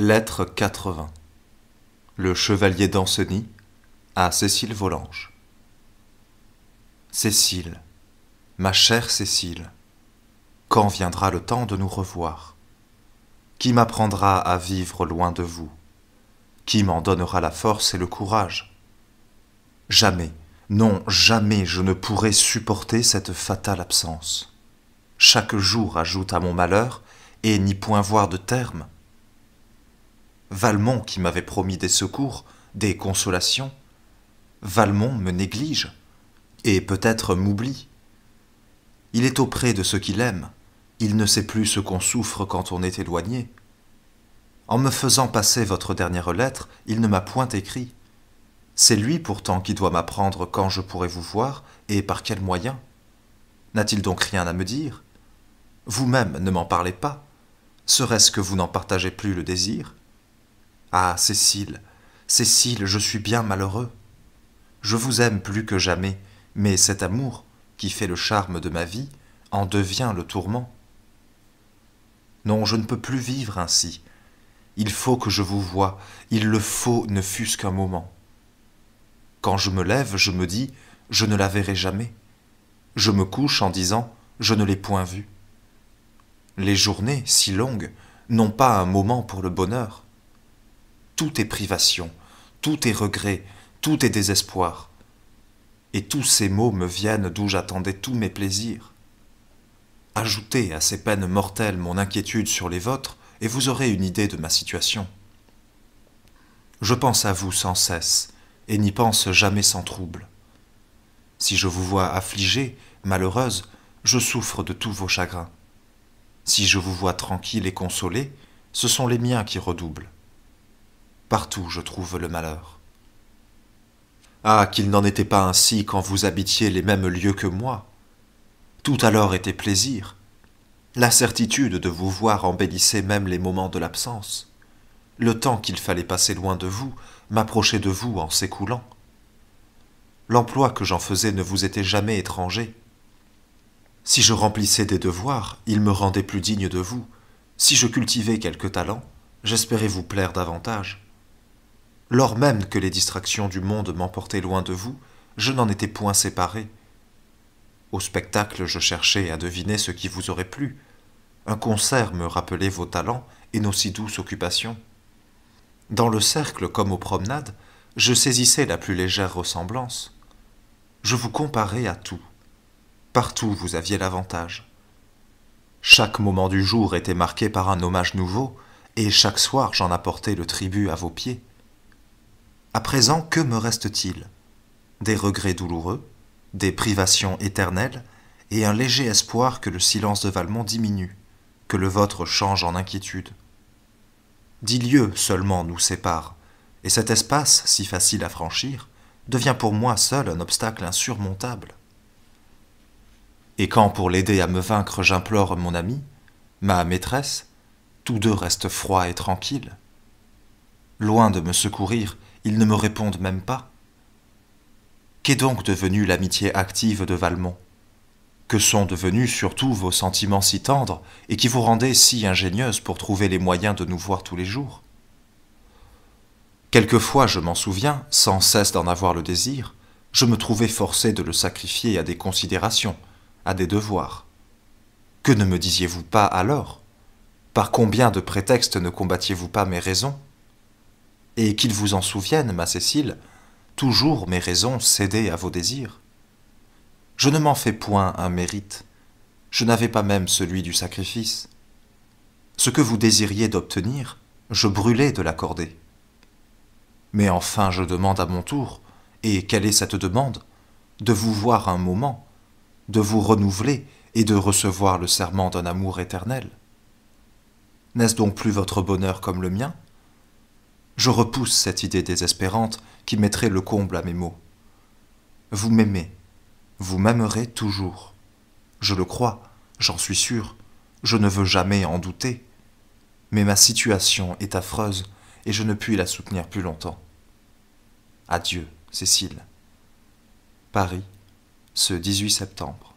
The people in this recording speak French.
Lettre 80 Le chevalier d'Anceny à Cécile Volange Cécile, ma chère Cécile, quand viendra le temps de nous revoir Qui m'apprendra à vivre loin de vous Qui m'en donnera la force et le courage Jamais, non, jamais je ne pourrai supporter cette fatale absence. Chaque jour ajoute à mon malheur et n'y point voir de terme. Valmont qui m'avait promis des secours, des consolations. Valmont me néglige, et peut-être m'oublie. Il est auprès de ceux qu'il aime, il ne sait plus ce qu'on souffre quand on est éloigné. En me faisant passer votre dernière lettre, il ne m'a point écrit. C'est lui pourtant qui doit m'apprendre quand je pourrai vous voir et par quels moyens. N'a-t-il donc rien à me dire Vous-même ne m'en parlez pas. Serait-ce que vous n'en partagez plus le désir ah, Cécile, Cécile, je suis bien malheureux. Je vous aime plus que jamais, mais cet amour, qui fait le charme de ma vie, en devient le tourment. Non, je ne peux plus vivre ainsi. Il faut que je vous voie, il le faut, ne fût-ce qu'un moment. Quand je me lève, je me dis, je ne la verrai jamais. Je me couche en disant, je ne l'ai point vue. Les journées, si longues, n'ont pas un moment pour le bonheur tout est privation, tout est regret, tout est désespoir. Et tous ces mots me viennent d'où j'attendais tous mes plaisirs. Ajoutez à ces peines mortelles mon inquiétude sur les vôtres, et vous aurez une idée de ma situation. Je pense à vous sans cesse, et n'y pense jamais sans trouble. Si je vous vois affligée, malheureuse, je souffre de tous vos chagrins. Si je vous vois tranquille et consolée, ce sont les miens qui redoublent. Partout je trouve le malheur. Ah, qu'il n'en était pas ainsi quand vous habitiez les mêmes lieux que moi. Tout alors était plaisir, la certitude de vous voir embellissait même les moments de l'absence. Le temps qu'il fallait passer loin de vous m'approchait de vous en s'écoulant. L'emploi que j'en faisais ne vous était jamais étranger. Si je remplissais des devoirs, il me rendait plus digne de vous. Si je cultivais quelques talents, j'espérais vous plaire davantage lors même que les distractions du monde m'emportaient loin de vous, je n'en étais point séparé. Au spectacle, je cherchais à deviner ce qui vous aurait plu. Un concert me rappelait vos talents et nos si douces occupations. Dans le cercle comme aux promenades, je saisissais la plus légère ressemblance. Je vous comparais à tout. Partout vous aviez l'avantage. Chaque moment du jour était marqué par un hommage nouveau, et chaque soir j'en apportais le tribut à vos pieds. À présent, que me reste-t-il Des regrets douloureux, des privations éternelles, et un léger espoir que le silence de Valmont diminue, que le vôtre change en inquiétude. Dix lieues seulement nous séparent, et cet espace, si facile à franchir, devient pour moi seul un obstacle insurmontable. Et quand, pour l'aider à me vaincre, j'implore mon ami, ma maîtresse, tous deux restent froids et tranquilles. Loin de me secourir, ils ne me répondent même pas. Qu'est donc devenue l'amitié active de Valmont Que sont devenus surtout vos sentiments si tendres et qui vous rendaient si ingénieuse pour trouver les moyens de nous voir tous les jours Quelquefois, je m'en souviens, sans cesse d'en avoir le désir, je me trouvais forcé de le sacrifier à des considérations, à des devoirs. Que ne me disiez-vous pas alors Par combien de prétextes ne combattiez-vous pas mes raisons et qu'il vous en souvienne, ma Cécile, toujours mes raisons cédées à vos désirs. Je ne m'en fais point un mérite, je n'avais pas même celui du sacrifice. Ce que vous désiriez d'obtenir, je brûlais de l'accorder. Mais enfin je demande à mon tour, et quelle est cette demande De vous voir un moment, de vous renouveler et de recevoir le serment d'un amour éternel. N'est-ce donc plus votre bonheur comme le mien je repousse cette idée désespérante qui mettrait le comble à mes mots. Vous m'aimez, vous m'aimerez toujours. Je le crois, j'en suis sûr, je ne veux jamais en douter. Mais ma situation est affreuse et je ne puis la soutenir plus longtemps. Adieu, Cécile. Paris, ce 18 septembre.